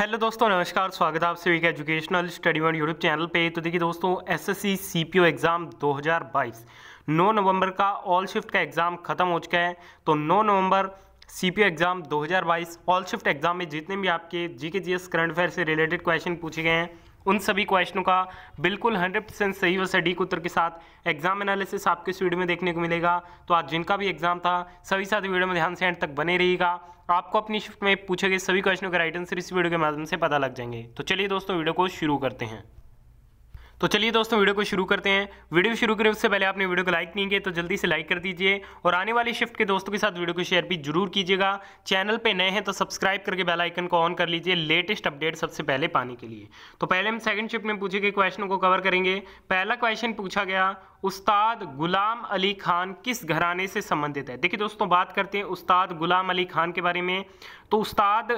hello दोस्तों नमस्कार स्वागत है आप सभी का educational study one YouTube channel पे तो देखिए दोस्तों एसएससी सीपीओ एग्ज़ाम 2022 9 नवंबर का ऑल शिफ्ट का एग्ज़ाम ख़त्म हो चुका है तो 9 नवंबर CPO exam 2022 all shift exam में जितने भी आपके जीके जीएस करंट अफेयर से रिलेटेड क्वेश्चन पूछे गए हैं उन सभी क्वेश्चनों का बिल्कुल 100 परसेंट सही और सटीक उत्तर के साथ एग्जाम एनालिसिस आपके इस वीडियो में देखने को मिलेगा तो आज जिनका भी एग्जाम था सभी साथ वीडियो में ध्यान से एंड तक बने रहिएगा आपको अपनी शिफ्ट में पूछे गए सभी क्वेश्चनों के राइट आंसर इस वीडियो के माध्यम से पता लग जाएंगे तो चलिए दोस्तों वीडियो को शुरू करते हैं तो चलिए दोस्तों वीडियो को शुरू करते हैं वीडियो शुरू करें उससे पहले आपने वीडियो को लाइक नहीं किया तो जल्दी से लाइक कर दीजिए और आने वाली शिफ्ट के दोस्तों के साथ वीडियो को शेयर भी जरूर कीजिएगा चैनल पे नए हैं तो सब्सक्राइब करके बेल आइकन को ऑन कर लीजिए लेटेस्ट अपडेट सबसे पहले पाने के लिए तो पहले हम सेकेंड शिफ्ट में पूछे गए क्वेश्चनों को कवर करेंगे पहला क्वेश्चन पूछा गया उस्ताद गुलाम अली खान किस घराने से संबंधित है देखिए दोस्तों बात करते हैं उस्ताद गुलाम अली खान के बारे में तो उस्ताद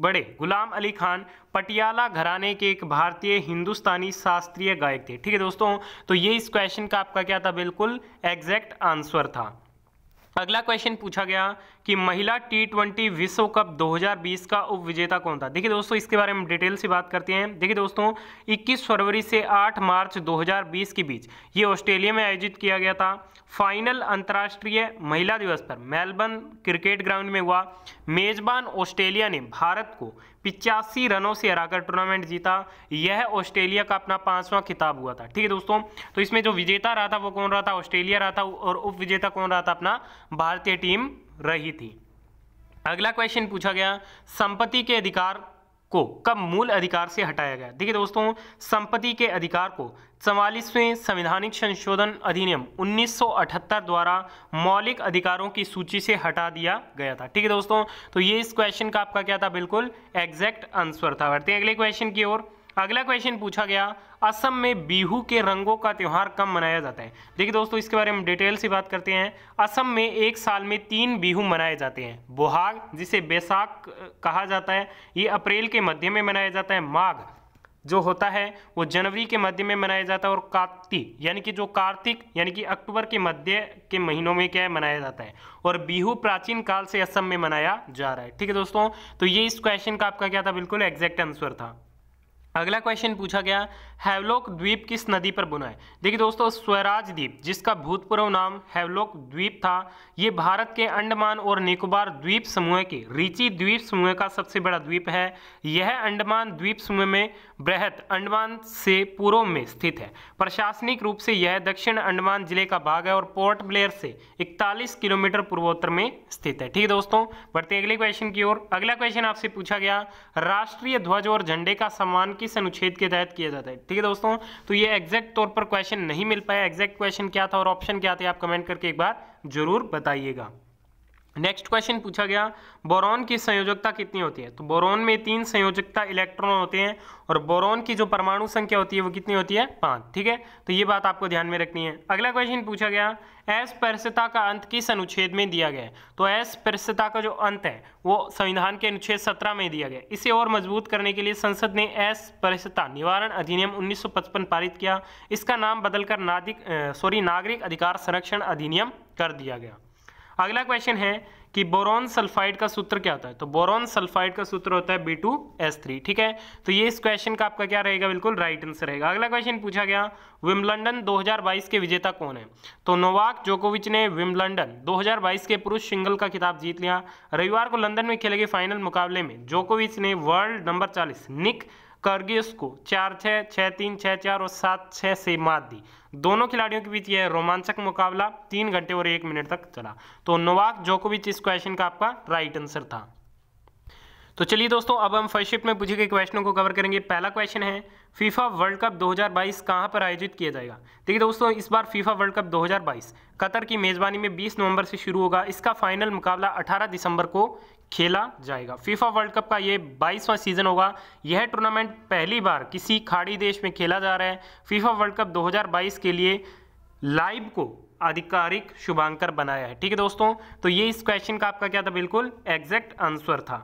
बड़े गुलाम अली खान पटियाला घराने के एक भारतीय हिंदुस्तानी शास्त्रीय गायक थे ठीक है दोस्तों तो ये इस क्वेश्चन का आपका क्या था बिल्कुल एग्जैक्ट आंसर था अगला क्वेश्चन पूछा गया कि महिला टी ट्वेंटी विश्व कप 2020 का उप विजेता कौन था देखिए दोस्तों इसके बारे में डिटेल से बात करते हैं देखिए दोस्तों 21 फरवरी से 8 मार्च 2020 के बीच ये ऑस्ट्रेलिया में आयोजित किया गया था फाइनल अंतर्राष्ट्रीय महिला दिवस पर मेलबर्न क्रिकेट ग्राउंड में हुआ मेजबान ऑस्ट्रेलिया ने भारत को पिचासी रनों से हराकर टूर्नामेंट जीता यह ऑस्ट्रेलिया का अपना पांचवा खिताब हुआ था ठीक है दोस्तों तो इसमें जो विजेता रहा था वो कौन रहा था ऑस्ट्रेलिया रहा था और उप विजेता कौन रहा था अपना भारतीय टीम रही थी अगला क्वेश्चन पूछा गया संपत्ति के अधिकार को कब मूल अधिकार से हटाया गया देखिए दोस्तों संपत्ति के अधिकार को चवालीसवें संवैधानिक संशोधन अधिनियम 1978 द्वारा मौलिक अधिकारों की सूची से हटा दिया गया था ठीक है दोस्तों तो ये इस क्वेश्चन का आपका क्या था बिल्कुल एग्जैक्ट आंसर था बढ़ते अगले क्वेश्चन की ओर अगला क्वेश्चन पूछा गया असम में बिहू के रंगों का त्यौहार कम मनाया जाता है देखिए दोस्तों इसके बारे में डिटेल से बात करते हैं असम में एक साल में तीन बिहू मनाए जाते हैं बोहाग जिसे बैसाख कहा जाता है ये अप्रैल के मध्य में मनाया जाता है माघ जो होता है वो जनवरी के मध्य में मनाया जाता है और कार्तिक यानी कि जो कार्तिक यानी कि अक्टूबर के मध्य के महीनों में क्या है मनाया जाता है और बिहू प्राचीन काल से असम में मनाया जा रहा है ठीक है दोस्तों तो ये इस क्वेश्चन का आपका क्या था बिल्कुल एग्जैक्ट आंसर था अगला क्वेश्चन पूछा गया हैवलोक द्वीप किस नदी पर बुना है देखिए दोस्तों स्वराज द्वीप जिसका भूतपूर्व नाम हैवलोक द्वीप था ये भारत के अंडमान और निकोबार द्वीप समूह के रिची द्वीप समूह का सबसे बड़ा द्वीप है यह अंडमान द्वीप समूह में बृहत अंडमान से पूर्व में स्थित है प्रशासनिक रूप से यह दक्षिण अंडमान जिले का भाग है और पोर्ट ब्लेयर से इकतालीस किलोमीटर पूर्वोत्तर में स्थित है ठीक है दोस्तों बढ़ते अगले क्वेश्चन की ओर अगला क्वेश्चन आपसे पूछा गया राष्ट्रीय ध्वज और झंडे का सम्मान किस अनुच्छेद के तहत किया जाता है ठीक है दोस्तों तो ये एग्जैक्ट तौर पर क्वेश्चन नहीं मिल पाया एग्जैक्ट क्वेश्चन क्या था और ऑप्शन क्या थे आप कमेंट करके एक बार जरूर बताइएगा नेक्स्ट क्वेश्चन पूछा गया बोरॉन की संयोजकता कितनी होती है तो बोरॉन में तीन संयोजकता इलेक्ट्रॉन होते हैं और बोरॉन की जो परमाणु संख्या होती है वो कितनी होती है पाँच ठीक है तो ये बात आपको ध्यान में रखनी है अगला क्वेश्चन पूछा गया एस परसता का अंत किस अनुच्छेद में दिया गया है तो एस परसता का जो अंत है वो संविधान के अनुच्छेद सत्रह में दिया गया इसे और मजबूत करने के लिए संसद ने एस परसता निवारण अधिनियम उन्नीस पारित किया इसका नाम बदलकर नागरिक सॉरी नागरिक अधिकार संरक्षण अधिनियम कर दिया गया अगला क्वेश्चन है कि बोरॉन सल्फाइड का सूत्र क्या होता है तो बोरॉन सल्फाइड का सूत्र होता है बी टू एस थ्री ठीक है तो ये इस क्वेश्चन का आपका क्या रहेगा बिल्कुल राइट आंसर रहेगा अगला क्वेश्चन पूछा गया विम्बलंडन 2022 के विजेता कौन है तो नोवाक जोकोविच ने विम्बलंडन 2022 के पुरुष सिंगल का खिताब जीत लिया रविवार को लंदन में खेले गए फाइनल मुकाबले में जोकोविच ने वर्ल्ड नंबर चालीस निक करगिस को चार छः छः तीन छः चार और सात छः से मात दी दोनों खिलाड़ियों के बीच यह रोमांचक मुकाबला तीन घंटे और एक मिनट तक चला तो नोवाक जोकोविच इस क्वेश्चन का आपका राइट आंसर था तो चलिए दोस्तों अब हम फर्स्ट शिफ्ट में पूछे गए क्वेश्चनों को कवर करेंगे पहला क्वेश्चन है फीफा वर्ल्ड कप 2022 हज़ार कहाँ पर आयोजित किया जाएगा देखिए दोस्तों इस बार फीफा वर्ल्ड कप 2022 कतर की मेज़बानी में 20 नवंबर से शुरू होगा इसका फाइनल मुकाबला 18 दिसंबर को खेला जाएगा फीफा वर्ल्ड कप का ये बाईसवां सीजन होगा यह टूर्नामेंट पहली बार किसी खाड़ी देश में खेला जा रहा है फीफा वर्ल्ड कप 2022 के लिए लाइव को आधिकारिक शुभांकर बनाया है ठीक है दोस्तों तो ये इस क्वेश्चन का आपका क्या था बिल्कुल एग्जैक्ट आंसर था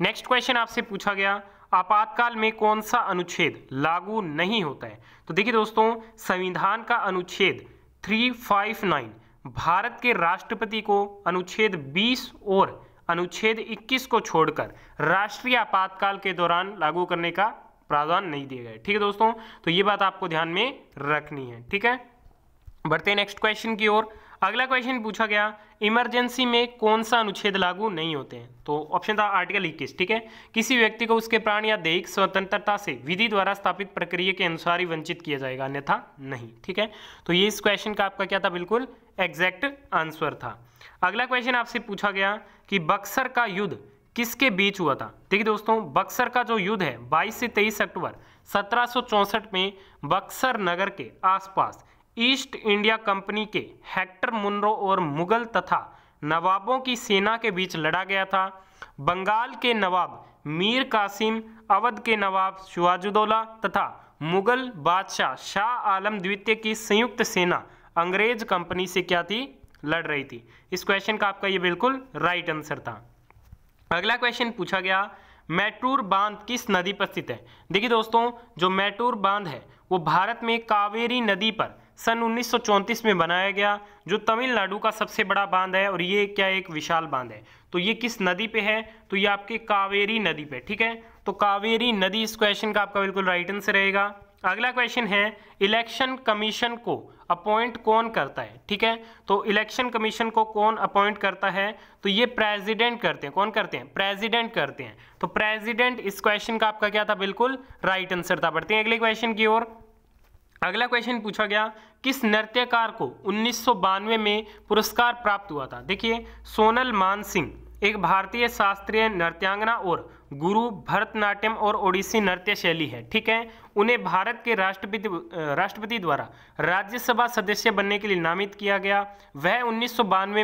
नेक्स्ट क्वेश्चन आपसे पूछा गया आपातकाल में कौन सा अनुच्छेद लागू नहीं होता है तो देखिए दोस्तों संविधान का अनुच्छेद 359 भारत के राष्ट्रपति को अनुच्छेद 20 और अनुच्छेद 21 को छोड़कर राष्ट्रीय आपातकाल के दौरान लागू करने का प्रावधान नहीं दिए गए ठीक है दोस्तों तो ये बात आपको ध्यान में रखनी है ठीक है बढ़ते हैं नेक्स्ट क्वेश्चन की ओर अगला क्वेश्चन पूछा गया इमरजेंसी में कौन सा अनुच्छेद लागू नहीं होते हैं तो ऑप्शन था आर्टिकल इक्कीस ठीक है किसी व्यक्ति को उसके प्राण या दैहिक स्वतंत्रता से विधि द्वारा स्थापित प्रक्रिया के अनुसार ही वंचित किया जाएगा अन्यथा नहीं ठीक है तो ये इस क्वेश्चन का आपका क्या था बिल्कुल एग्जैक्ट आंसर था अगला क्वेश्चन आपसे पूछा गया कि बक्सर का युद्ध किसके बीच हुआ था ठीक है दोस्तों बक्सर का जो युद्ध है 22 से 23 अक्टूबर सत्रह में बक्सर नगर के आसपास ईस्ट इंडिया कंपनी के हेक्टर मुनरो और मुगल तथा नवाबों की सेना के बीच लड़ा गया था बंगाल के नवाब मीर कासिम अवध के नवाब शुआजुद्दौला तथा मुगल बादशाह शाह आलम द्वितीय की संयुक्त सेना अंग्रेज कंपनी से क्या थी लड़ रही थी इस क्वेश्चन का आपका ये बिल्कुल राइट आंसर था अगला क्वेश्चन पूछा गया मैटूर बांध किस नदी पर स्थित है देखिए दोस्तों जो मैटूर बांध है वो भारत में कावेरी नदी पर सन उन्नीस में बनाया गया जो तमिलनाडु का सबसे बड़ा बांध है और ये क्या एक विशाल बांध है तो ये किस नदी पे है तो ये आपके कावेरी नदी पे ठीक है तो कावेरी नदी इस क्वेश्चन का आपका बिल्कुल राइट आंसर रहेगा अगला क्वेश्चन है इलेक्शन कमीशन को अपॉइंट कौन करता है ठीक है तो इलेक्शन कमीशन को कौन अपॉइंट करता है तो ये प्रेसिडेंट करते हैं कौन करते हैं प्रेसिडेंट करते हैं तो प्रेसिडेंट इस क्वेश्चन का आपका क्या था बिल्कुल राइट आंसर था बढ़ते हैं अगले क्वेश्चन की ओर अगला क्वेश्चन पूछा गया किस नृत्यकार को उन्नीस में पुरस्कार प्राप्त हुआ था देखिए सोनल मान सिंह एक भारतीय शास्त्रीय नृत्यांगना और गुरु भरतनाट्यम और ओडिसी नृत्य शैली है ठीक है उन्हें भारत के राष्ट्रपति राष्ट्रपति द्वारा राज्यसभा सदस्य बनने के लिए नामित किया गया वह उन्नीस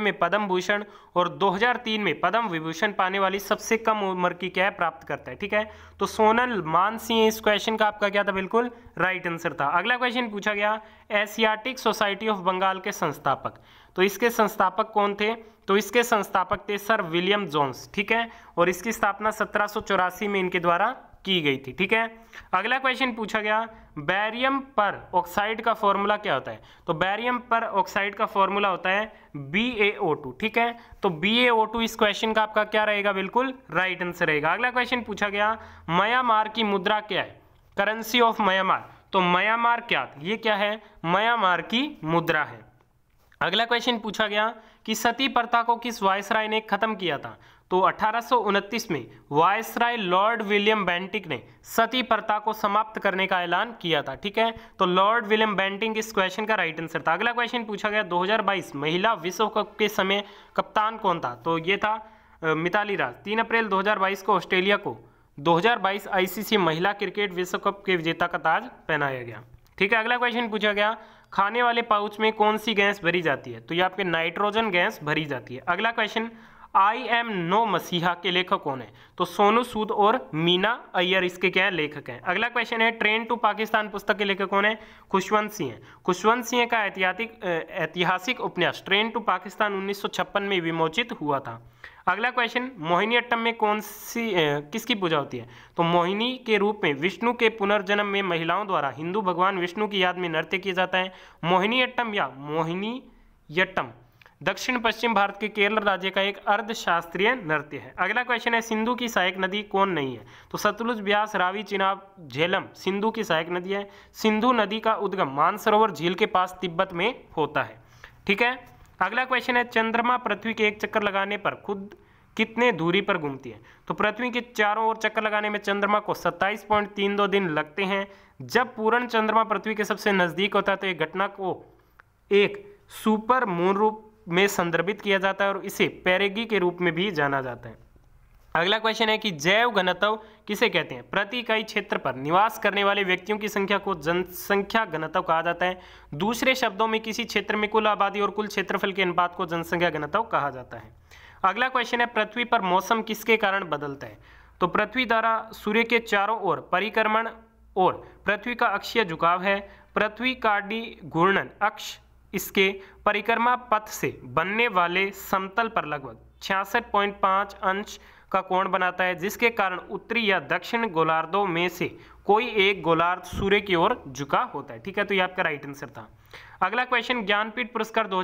में पद्म भूषण और 2003 में पद्म विभूषण पाने वाली सबसे कम उम्र की क्या है प्राप्त करता है ठीक है तो सोनल मान सिंह इस क्वेश्चन का आपका क्या था बिल्कुल राइट आंसर था अगला क्वेश्चन पूछा गया एशियाटिक सोसाइटी ऑफ बंगाल के संस्थापक तो इसके संस्थापक कौन थे तो इसके संस्थापक थे सर विलियम जोन्स ठीक है और इसकी स्थापना सत्रह में इनके द्वारा की गई थी ठीक है अगला क्वेश्चन पूछा गया बैरियम पर ऑक्साइड का फॉर्मूला क्या होता है तो बैरियम पर ऑक्साइड का फॉर्मूला होता है टू ठीक है तो टू इस क्वेश्चन का आपका क्या रहेगा बिल्कुल राइट आंसर रहेगा अगला क्वेश्चन पूछा गया म्यांमार की मुद्रा क्या है करेंसी ऑफ म्यांमार तो म्यांमार क्या ये क्या है म्यांमार की मुद्रा है अगला क्वेश्चन पूछा गया कि सती प्रथा को किस वायसराय ने खत्म किया था तो अठारह में वायसराय लॉर्ड विलियम बैंटिक ने सती प्रथा को समाप्त करने का ऐलान किया था ठीक है तो लॉर्ड विलियम बैंटिंग इस क्वेश्चन का राइट आंसर था अगला क्वेश्चन पूछा गया 2022 महिला विश्व कप के समय कप्तान कौन था तो ये था मिताली राज तीन अप्रैल 2022 को ऑस्ट्रेलिया को 2022 आईसीसी महिला क्रिकेट विश्व कप के विजेता का ताज पहनाया गया ठीक है अगला क्वेश्चन पूछा गया खाने वाले पाउच में कौन सी गैस भरी जाती है तो ये आपके नाइट्रोजन गैस भरी जाती है अगला क्वेश्चन आई एम नो मसीहा के लेखक कौन है तो सोनू सूद और मीना अय्यर इसके क्या है लेखक हैं अगला क्वेश्चन है ट्रेन टू पाकिस्तान पुस्तक के लेखक कौन है खुशवंत सिंह खुशवंत सिंह का ऐतिहासिक ऐतिहासिक उपन्यास ट्रेन टू पाकिस्तान 1956 में विमोचित हुआ था अगला क्वेश्चन मोहिनी अट्टम में कौन सी ए, किसकी पूजा होती है तो मोहिनी के रूप में विष्णु के पुनर्जन्म में महिलाओं द्वारा हिंदू भगवान विष्णु की याद में नृत्य किया जाता है मोहिनी अट्टम या मोहिनी यट्टम दक्षिण पश्चिम भारत के केरल राज्य का एक अर्धशास्त्रीय नृत्य है अगला क्वेश्चन है सिंधु की सहायक नदी कौन नहीं है तो सतलुज ब्यास रावी चिनाब झेलम सिंधु की सहायक नदी है सिंधु नदी का उद्गम मानसरोवर झील के पास तिब्बत में होता है ठीक है अगला क्वेश्चन है चंद्रमा पृथ्वी के एक चक्कर लगाने पर खुद कितने दूरी पर घूमती है तो पृथ्वी के चारों ओर चक्कर लगाने में चंद्रमा को 27.32 दिन लगते हैं जब पूर्ण चंद्रमा पृथ्वी के सबसे नज़दीक होता है तो एक घटना को एक सुपर मून रूप में संदर्भित किया जाता है और इसे पैरेगी के रूप में भी जाना जाता है अगला क्वेश्चन है कि जैव घनत्व किसे कहते हैं प्रति इकाई क्षेत्र पर निवास करने वाले व्यक्तियों की संख्या को जनसंख्या घनत्व कहा जाता है दूसरे शब्दों में किसी क्षेत्र में कुल आबादी और कुल क्षेत्रफल के अनुपात को जनसंख्या घनत्व कहा जाता है अगला क्वेश्चन है पृथ्वी पर मौसम किसके कारण बदलता है तो पृथ्वी द्वारा सूर्य के चारों ओर परिक्रमण और पृथ्वी का अक्षीय झुकाव है पृथ्वी कार्डी घूर्णन अक्ष इसके परिक्रमा पथ से बनने वाले समतल पर लगभग छियासठ अंश का कोण बनाता है जिसके कारण उत्तरी या दक्षिण गोलार्धों में से कोई एक गोलार्ध सूर्य की ओर झुका होता है ठीक है तो ये आपका राइट आंसर था अगला क्वेश्चन ज्ञानपीठ पुरस्कार दो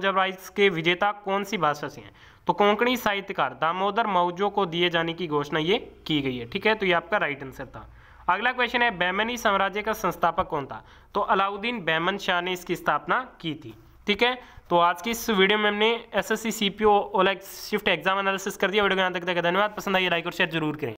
के विजेता कौन सी भाषा से हैं तो कोंकणी साहित्यकार दामोदर मौजो को दिए जाने की घोषणा ये की गई है ठीक है तो ये आपका राइट आंसर था अगला क्वेश्चन है बैमनी साम्राज्य का संस्थापक कौन था तो अलाउद्दीन बैमन शाह ने इसकी स्थापना की थी ठीक है तो आज की इस वीडियो में हमने S S C C P O shift exam analysis कर दिया वीडियो को यहाँ तक धन्यवाद पसंद आई लाइक और शेयर जरूर करें